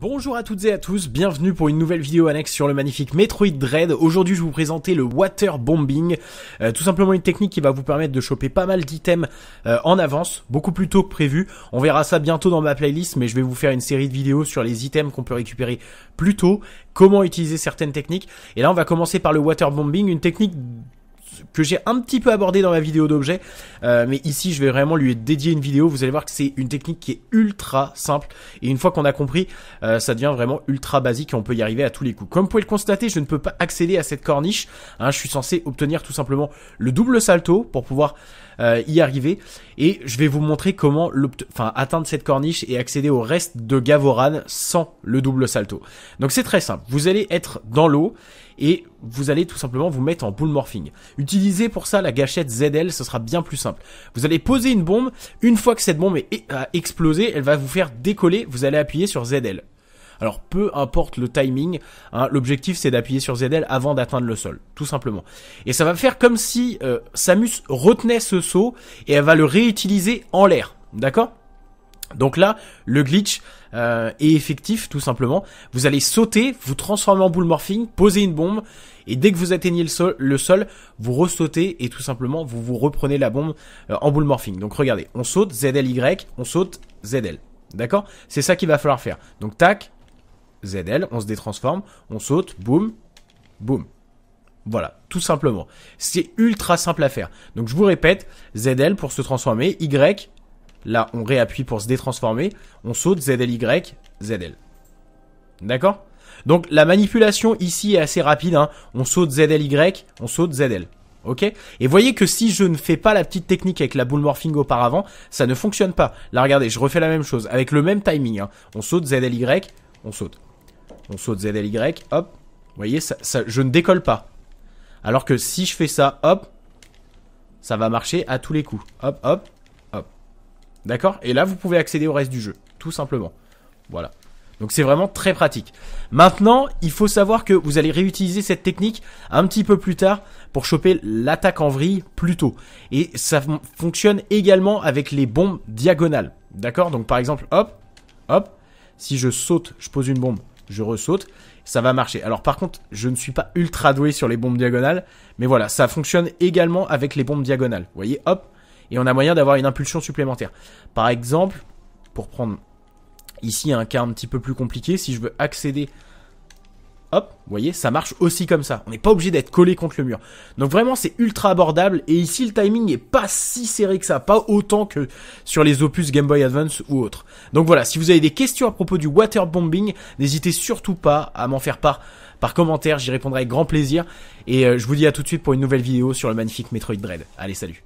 Bonjour à toutes et à tous, bienvenue pour une nouvelle vidéo annexe sur le magnifique Metroid Dread. Aujourd'hui je vais vous présenter le water bombing, euh, tout simplement une technique qui va vous permettre de choper pas mal d'items euh, en avance, beaucoup plus tôt que prévu. On verra ça bientôt dans ma playlist, mais je vais vous faire une série de vidéos sur les items qu'on peut récupérer plus tôt, comment utiliser certaines techniques. Et là on va commencer par le water bombing, une technique que j'ai un petit peu abordé dans ma vidéo d'objet, euh, mais ici je vais vraiment lui dédier une vidéo, vous allez voir que c'est une technique qui est ultra simple, et une fois qu'on a compris, euh, ça devient vraiment ultra basique et on peut y arriver à tous les coups. Comme vous pouvez le constater, je ne peux pas accéder à cette corniche, hein. je suis censé obtenir tout simplement le double salto pour pouvoir euh, y arriver, et je vais vous montrer comment enfin, atteindre cette corniche et accéder au reste de Gavoran sans le double salto. Donc c'est très simple, vous allez être dans l'eau, et vous allez tout simplement vous mettre en pool morphing. Utilisez pour ça la gâchette ZL, ce sera bien plus simple. Vous allez poser une bombe, une fois que cette bombe est, a explosé, elle va vous faire décoller, vous allez appuyer sur ZL. Alors peu importe le timing, hein, l'objectif c'est d'appuyer sur ZL avant d'atteindre le sol, tout simplement. Et ça va faire comme si euh, Samus retenait ce saut et elle va le réutiliser en l'air, d'accord donc là, le glitch euh, est effectif tout simplement. Vous allez sauter, vous transformer en boule morphing, poser une bombe, et dès que vous atteignez le sol, le sol vous ressautez et tout simplement vous vous reprenez la bombe euh, en boule morphing. Donc regardez, on saute Y, on saute ZL. D'accord C'est ça qu'il va falloir faire. Donc tac, ZL, on se détransforme, on saute, boum, boum. Voilà, tout simplement. C'est ultra simple à faire. Donc je vous répète, ZL pour se transformer, Y, Là, on réappuie pour se détransformer. On saute ZLY, ZL. D'accord Donc la manipulation ici est assez rapide. Hein. On saute ZLY, on saute ZL. Ok Et voyez que si je ne fais pas la petite technique avec la boule morphing auparavant, ça ne fonctionne pas. Là, regardez, je refais la même chose avec le même timing. Hein. On saute ZLY, on saute. On saute ZLY, hop. Vous voyez, je ne décolle pas. Alors que si je fais ça, hop, ça va marcher à tous les coups. Hop, hop, D'accord Et là, vous pouvez accéder au reste du jeu, tout simplement. Voilà. Donc c'est vraiment très pratique. Maintenant, il faut savoir que vous allez réutiliser cette technique un petit peu plus tard pour choper l'attaque en vrille plus tôt. Et ça fonctionne également avec les bombes diagonales. D'accord Donc par exemple, hop, hop, si je saute, je pose une bombe, je ressaute, ça va marcher. Alors par contre, je ne suis pas ultra doué sur les bombes diagonales, mais voilà, ça fonctionne également avec les bombes diagonales. Vous voyez, hop, et on a moyen d'avoir une impulsion supplémentaire. Par exemple, pour prendre ici un cas un petit peu plus compliqué, si je veux accéder hop, vous voyez, ça marche aussi comme ça. On n'est pas obligé d'être collé contre le mur. Donc vraiment, c'est ultra abordable. Et ici, le timing n'est pas si serré que ça, pas autant que sur les opus Game Boy Advance ou autres. Donc voilà, si vous avez des questions à propos du waterbombing, n'hésitez surtout pas à m'en faire part par commentaire, j'y répondrai avec grand plaisir. Et euh, je vous dis à tout de suite pour une nouvelle vidéo sur le magnifique Metroid Dread. Allez, salut